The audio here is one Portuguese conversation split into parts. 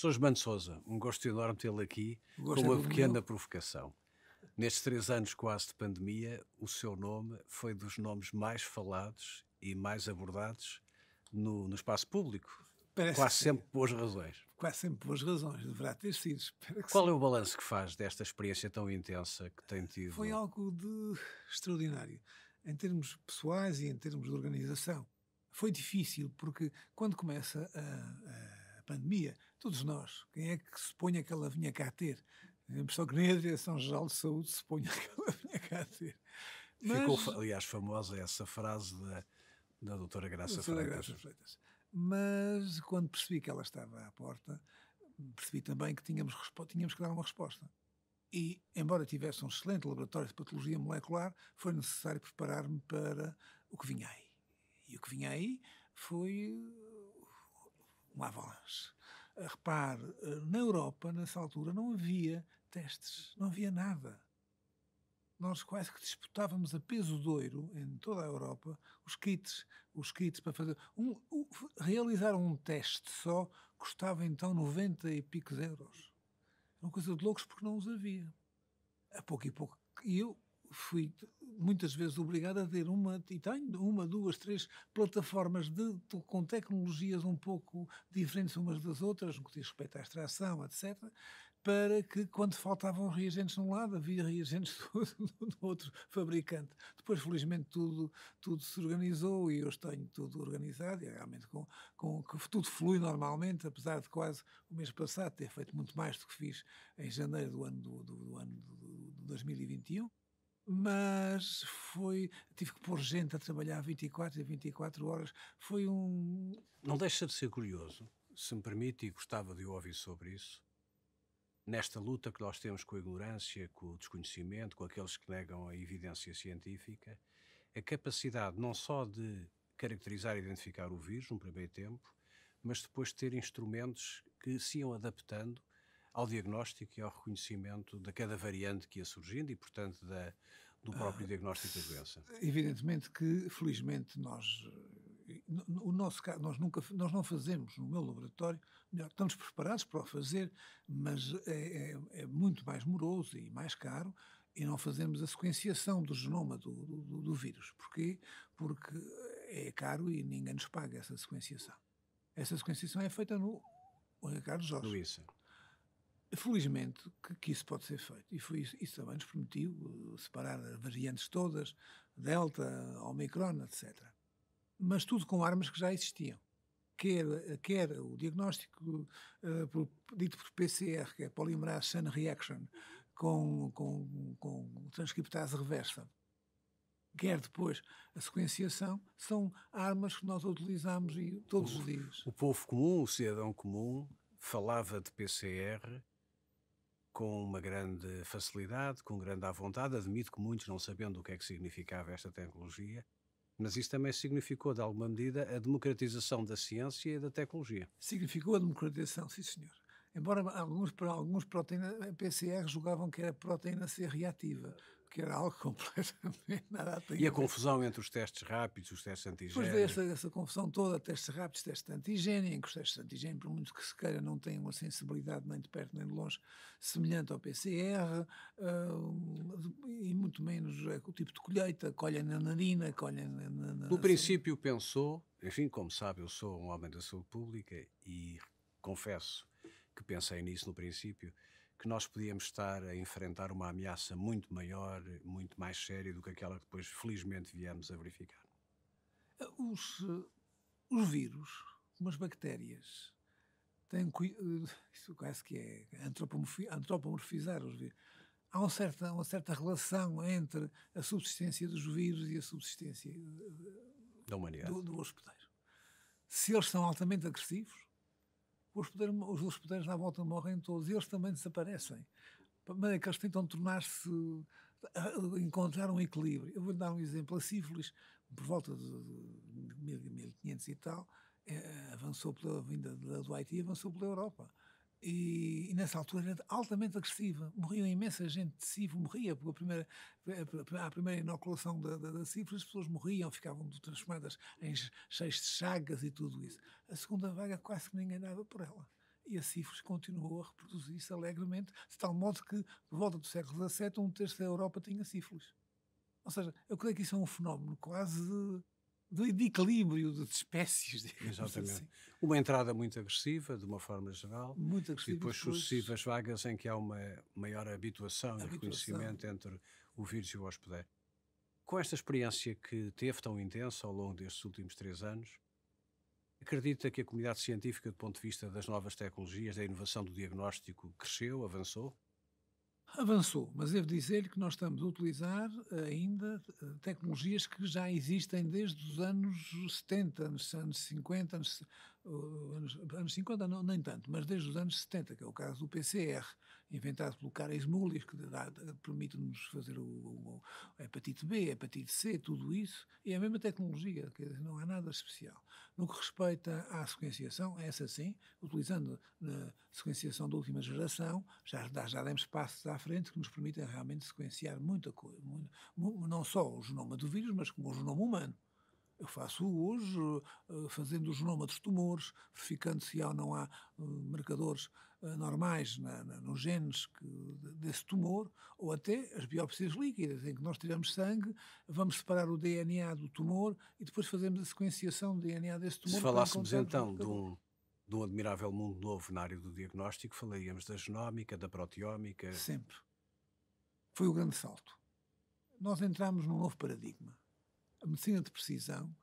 Professor Germano Souza, um gosto enorme tê-lo aqui gosto com é uma pequena meu. provocação. Nestes três anos quase de pandemia, o seu nome foi dos nomes mais falados e mais abordados no, no espaço público. Parece quase sempre por boas razões. Quase sempre boas razões, deverá ter sido. Qual sim. é o balanço que faz desta experiência tão intensa que tem tido? Foi algo de extraordinário, em termos pessoais e em termos de organização. Foi difícil, porque quando começa a, a pandemia, todos nós, quem é que se põe aquela vinha cá ter? Só que nem a Direção-Geral de Saúde se põe aquela vinha cá ter. Mas... Ficou, aliás, famosa essa frase da, da doutora Graça doutora Freitas. Graça Freitas. Mas quando percebi que ela estava à porta, percebi também que tínhamos, tínhamos que dar uma resposta. E, embora tivesse um excelente laboratório de patologia molecular, foi necessário preparar-me para o que vinha aí. E o que vinha aí foi uh, uma avalanche. Eh, repare, eh, na Europa, nessa altura, não havia testes, não havia nada. Nós quase que disputávamos a peso doiro em toda a Europa os kits, os kits para fazer. Um, um, realizar um teste só custava então 90 e picos euros. Era uma coisa de loucos porque não os havia. A pouco e pouco. E eu fui muitas vezes obrigado a ter uma, e tenho uma, duas, três plataformas de, com tecnologias um pouco diferentes umas das outras, no que diz respeito à extração, etc., para que quando faltavam reagentes num lado, havia reagentes do, outro fabricante. Depois, felizmente, tudo, tudo se organizou e eu tenho tudo organizado e é realmente com, com, tudo flui normalmente, apesar de quase o mês passado ter feito muito mais do que fiz em janeiro do ano, do, do, do ano de 2021 mas foi. Tive que pôr gente a trabalhar 24 e 24 horas. Foi um. Não deixa de ser curioso, se me permite, e gostava de ouvir sobre isso. Nesta luta que nós temos com a ignorância, com o desconhecimento, com aqueles que negam a evidência científica, a capacidade não só de caracterizar e identificar o vírus num primeiro tempo, mas depois ter instrumentos que se iam adaptando ao diagnóstico e ao reconhecimento de cada variante que ia surgindo e, portanto, da, do próprio ah, diagnóstico da doença? Evidentemente que, felizmente, nós, no, nosso caso, nós, nunca, nós não fazemos no meu laboratório, melhor, estamos preparados para o fazer, mas é, é, é muito mais moroso e mais caro e não fazemos a sequenciação do genoma do, do, do vírus. Porquê? Porque é caro e ninguém nos paga essa sequenciação. Essa sequenciação é feita no o Ricardo Jorge. Luísa. Felizmente que, que, isso pode ser feito. E foi isso, isso também nos permitiu eh, separar as variantes todas, Delta, Omicron, etc. Mas tudo com armas que já existiam. Quer, quer o diagnóstico uh, por, dito por PCR, que é Polymerase Chain Reaction, com, com, com transcriptase reversa, quer depois a sequenciação, são armas que nós utilizamos todos os dias. O povo comum, o cidadão comum, falava de PCR com uma grande facilidade, com grande à vontade. Admito que muitos não sabendo o que é que significava esta tecnologia, mas isso também significou, de alguma medida, a democratização da ciência e da tecnologia. Significou a democratização, sim, senhor. Embora alguns, alguns proteína PCR julgavam que era proteína C reativa, que era algo completamente nada a E a confusão entre os testes rápidos, e os testes antigênios? Depois dessa, dessa confusão toda, testes rápidos, testes de antigênio, em que os testes de antigênio, por muito que se queira, não têm uma sensibilidade nem de perto nem de longe semelhante ao PCR, uh, ah, e muito menos é, o tipo de colheita, colhem na narina, colhem na, na, na... No princípio pensou, enfim, como sabe, eu sou um homem da saúde pública e confesso que pensei nisso no princípio, que nós podíamos estar a enfrentar uma ameaça muito maior, muito mais séria do que aquela que depois, felizmente, viemos a verificar. Os, eh, os vírus, umas bactérias, têm. Eh, isso quase que é antropomorfizar os vírus. Há uma certa, uma certa relação entre a subsistência dos vírus e a subsistência eh, da humanidade. do, do hospedeiro. Se eles são altamente agressivos, os, poder, os poderes à volta morrem todos e eles também desaparecem. Mas é que eles tentam tornar-se, eh, encontrar um equilíbrio. Eu vou dar um exemplo. A sífilis, por volta de 1500 e tal, eh, avançou pela vinda do Haiti e avançou pela Europa. E, e, nessa altura era altamente agressiva. Morria imensa gente de civo, morria, porque a primeira, a primeira inoculação da, da, da cifra, as pessoas morriam, ficavam transformadas em cheias de chagas e tudo isso. A segunda vaga quase que ninguém dava por ela. E a cifra continuou a reproduzir-se alegremente, de tal modo que, por volta do século XVII, um terço da Europa tinha sífilis. Ou seja, eu creio que isso é um fenómeno quase de, equilíbrio de espécies. Exatamente. Assim. Uma entrada muito agressiva, de uma forma geral. Muito agressiva. E depois, depois sucessivas vagas em que há uma maior habituação, habituação. e reconhecimento entre o vírus e o hospedeiro. Com esta experiência que teve tão intensa ao longo destes últimos três anos, acredita que a comunidade científica, do ponto de vista das novas tecnologias, da inovação do diagnóstico, cresceu, avançou? Avançou, mas devo dizer que nós estamos a utilizar eh, ainda eh, tecnologias que já existem desde os anos 70, anos, anos 50, eh, anos, anos, 50 não, nem tanto, mas desde os anos 70, que é o caso do PCR, inventado pelo cara Smulis, que permite-nos fazer o, o, a hepatite B, a hepatite C, tudo isso, e é a mesma tecnologia, quer dizer, não há é nada especial. No que respeita à sequenciação, é essa sim, utilizando a sequenciação da última geração, já, já demos passos à frente que nos permitem realmente sequenciar muita coisa, muito, não só o genoma do vírus, mas como o genoma humano. Eu faço hoje, eh, fazendo o genoma dos tumores, verificando se há ou não há eh, marcadores uh, eh, normais na, na, nos genes que, desse tumor, ou até as biópsias líquidas, em que nós tiramos sangue, vamos separar o DNA do tumor e depois fazemos a sequenciação do DNA desse tumor. Se falássemos então de um, de um admirável mundo novo na área do diagnóstico, falaríamos da genómica, da proteómica. Sempre. Foi o grande salto. Nós entramos num novo paradigma. A medicina de precisão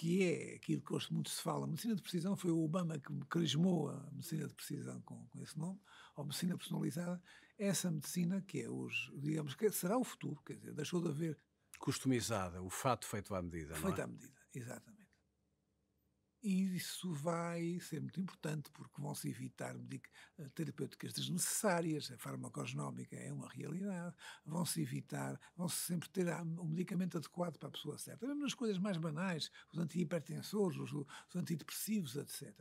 que é aquilo que hoje muito se fala, medicina de precisão, foi o Obama que crismou a medicina de precisão com, com esse nome, ou medicina personalizada, essa medicina que é hoje, digamos, que será o futuro, quer dizer, deixou de haver... Customizada, o fato feito à medida, é? Feito é? à medida, exatamente. E isso vai ser muito importante, porque vão-se evitar eh, terapêuticas desnecessárias, a farmacogenómica é uma realidade, vão-se evitar, vão-se sempre ter o medicamento adequado para a pessoa certa, mesmo nas coisas mais banais, os antihipertensores, os, os antidepressivos, etc.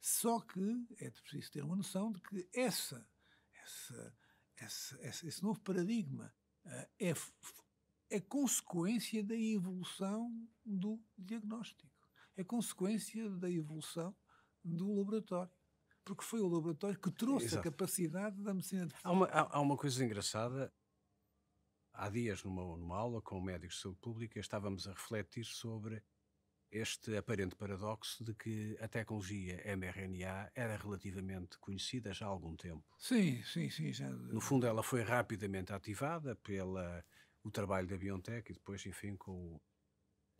Só que é preciso ter uma noção de que essa, essa, essa, essa esse novo paradigma eh, é, é consequência da evolução do diagnóstico é consequência da evolução do laboratório. Porque foi o laboratório que trouxe Exato. a capacidade da medicina de há uma, há, há uma coisa engraçada. Há dias, numa, numa aula com médicos de saúde pública, estávamos a refletir sobre este aparente paradoxo de que a tecnologia mRNA era relativamente conhecida já há algum tempo. Sim, sim, sim. Já... No fundo, ela foi rapidamente ativada pelo o trabalho da BioNTech e depois, enfim, com o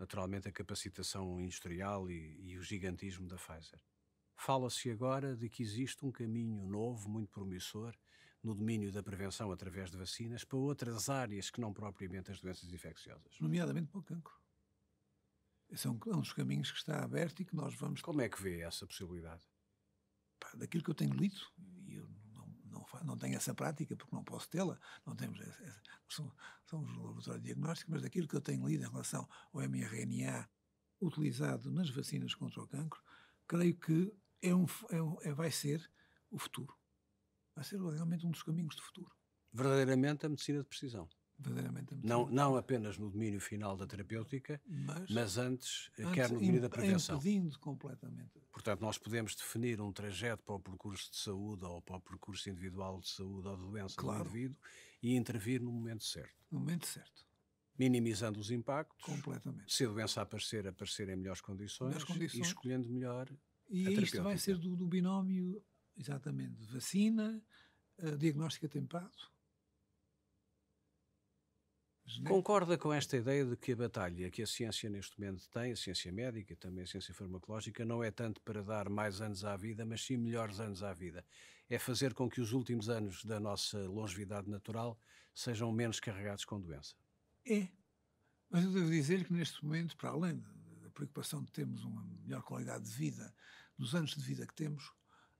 naturalmente a capacitação industrial e, e o gigantismo da Pfizer. Fala-se agora de que existe um caminho novo, muito promissor, no domínio da prevenção através de vacinas para outras áreas que não propriamente as doenças infecciosas. Nomeadamente para o cancro. Esse é um, é um dos caminhos que está aberto e que nós vamos. Como é que vê essa possibilidade? daquilo que eu tenho lido, não tenho essa prática porque não posso tê-la, não temos essa, somos um laboratório diagnóstico, mas daquilo que eu tenho lido em relação ao mRNA utilizado nas vacinas contra o cancro, creio que é um, é um é, vai ser o futuro. Vai ser realmente um dos caminhos do futuro. Verdadeiramente a medicina de precisão verdadeiramente não, não apenas no domínio final da terapêutica, mas, mas antes, eh, antes, quer no domínio da prevenção. Impedindo completamente. Portanto, nós podemos definir um trajeto para o percurso de saúde ou para o percurso individual de saúde ou de doença claro. do indivíduo e intervir no momento certo. No momento certo. Minimizando os impactos. Completamente. Se a doença aparecer, aparecer em melhores condições, melhores condições. e escolhendo melhor e a isto vai ser do, do binómio, exatamente, de vacina, eh, diagnóstico atempado, né? Concorda com esta ideia de que a batalha que a ciência neste momento tem, a ciência médica e também a ciência farmacológica, não é tanto para dar mais anos à vida, mas sim melhores anos à vida? É fazer com que os últimos anos da nossa longevidade natural sejam menos carregados com doença? É. Mas eu devo dizer que neste momento, para além da preocupação de termos uma melhor qualidade de vida, dos anos de vida que temos,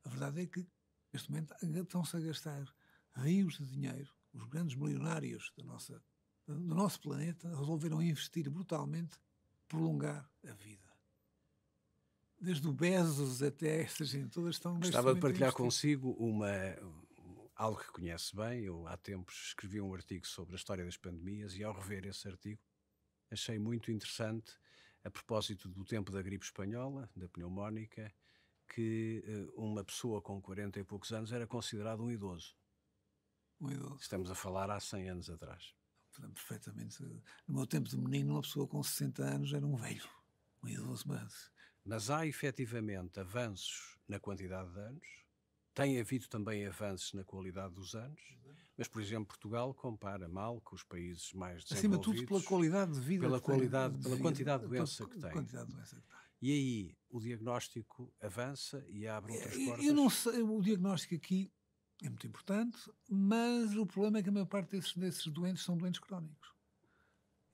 a verdade é que neste momento estão-se a gastar rios de dinheiro, os grandes milionários da nossa do nosso planeta resolveram investir brutalmente, prolongar a vida. Desde o Bezos até esta gente todas estão... Estava de partilhar consigo uma, algo que conhece bem. Eu há tempos escrevi um artigo sobre a história das pandemias e ao rever esse artigo achei muito interessante a propósito do tempo da gripe espanhola, da pneumónica, que eh, uma pessoa com 40 e poucos anos era considerado um idoso. Um idoso. Estamos a falar há 100 anos atrás perfeitamente. No meu tempo de menino, uma pessoa com 60 anos era um velho, um idoso mas. Mas há efetivamente avanços na quantidade de anos, tem havido também avanços na qualidade dos anos, mas, por exemplo, Portugal compara mal com os países mais desenvolvidos. Acima de tudo, pela qualidade de vida. Pela, qualidade, tem, pela quantidade de doença que tem. Quantidade de doença que tem. E aí o diagnóstico avança e abre é, outras portas? Eu não sei, o diagnóstico aqui é muito importante, mas o problema é que a maior parte desses, desses doentes são doentes crónicos.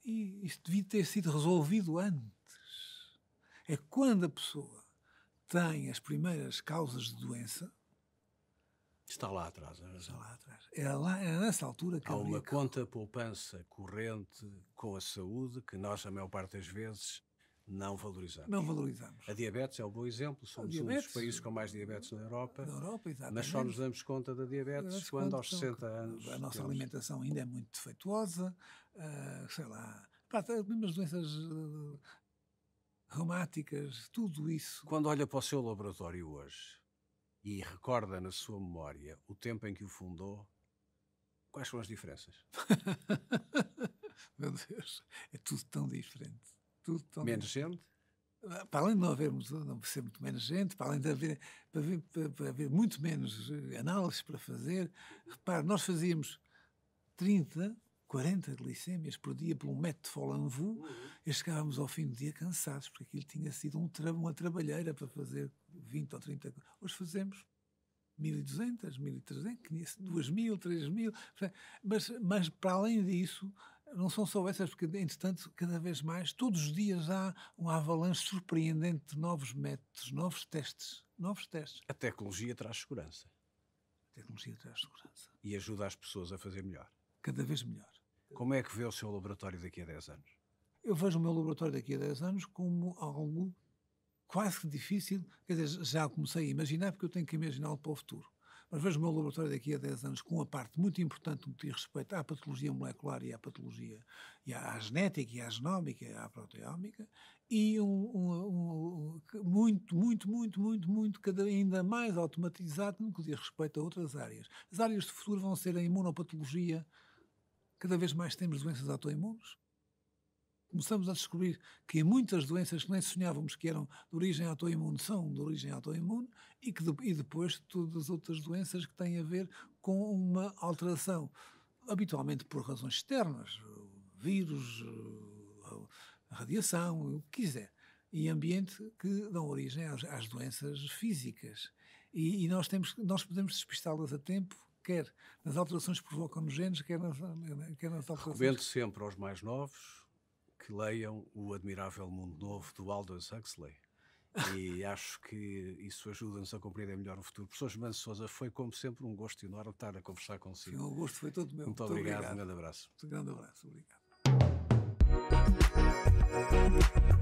E isto devia ter sido resolvido antes. É quando a pessoa tem as primeiras causas de doença. Está lá atrás, é Está lá atrás. É lá, é nessa altura que Há uma conta poupança corrente com a saúde que nós, a maior parte das vezes, não valorizamos. Não valorizamos. A diabetes é um bom exemplo, somos diabetes, um dos países com mais diabetes na Europa. Na Europa, exatamente. Mas só nos damos conta da diabetes quando aos 60 então, anos. A nossa temos... alimentação ainda é muito defeituosa, uh, sei lá. As mesmas doenças uh, reumáticas, tudo isso. Quando olha para o seu laboratório hoje e recorda na sua memória o tempo em que o fundou, quais são as diferenças? Meu Deus, é tudo tão diferente tudo. Também. Menos gente? Ah, para além de não haver não ser muito menos gente, para além de haver, para haver, para haver muito menos eh, análises para fazer, repare, nós fazíamos 30 40 glicémias por dia por um metro de Folanvu, e chegávamos ao fim do dia cansados, porque aquilo tinha sido um tra uma trabalheira para fazer 20 ou 30. Hoje fazemos 1.200, 1.300, 2.000, 3.000, mas, mas para além disso, não são só essas, porque, entretanto, cada vez mais, todos os dias há uma avalanche surpreendente de novos métodos, novos testes, novos testes. A tecnologia traz segurança. A tecnologia traz segurança. E ajuda as pessoas a fazer melhor. Cada vez melhor. Como é que vê o seu laboratório daqui a 10 anos? Eu vejo o meu laboratório daqui a 10 anos como algo quase que difícil, quer dizer, já comecei a imaginar, porque eu tenho que imaginar para o futuro mas vejo o meu laboratório daqui a 10 anos com uma parte muito importante no que diz respeito à patologia molecular e à patologia, e à, genética e à genómica e à proteómica, e um, um, um, muito, muito, muito, muito, muito, cada, ainda mais automatizado no que diz respeito a outras áreas. As áreas de futuro vão ser a imunopatologia, cada vez mais temos doenças autoimunes, começamos a descobrir que muitas doenças que nem sonhávamos que eram de origem autoimune são de origem autoimune e, que, e depois todas as outras doenças que têm a ver com uma alteração, habitualmente por razões externas, vírus, radiação, o que quiser, e ambiente que dão origem às, às doenças físicas. E, e nós, temos, nós podemos despistá-las a tempo quer nas alterações que provocam nos genes, quer nas, quer nas alterações. Recomendo sempre aos mais novos, que leiam O Admirável Mundo Novo, do Aldous Huxley. e acho que isso ajuda-nos a compreender melhor o futuro. Professor Germano Souza, foi como sempre um gosto enorme estar a conversar consigo. Sim, o gosto foi todo meu. Muito, Muito obrigado, obrigado, um grande abraço. Um grande abraço, obrigado.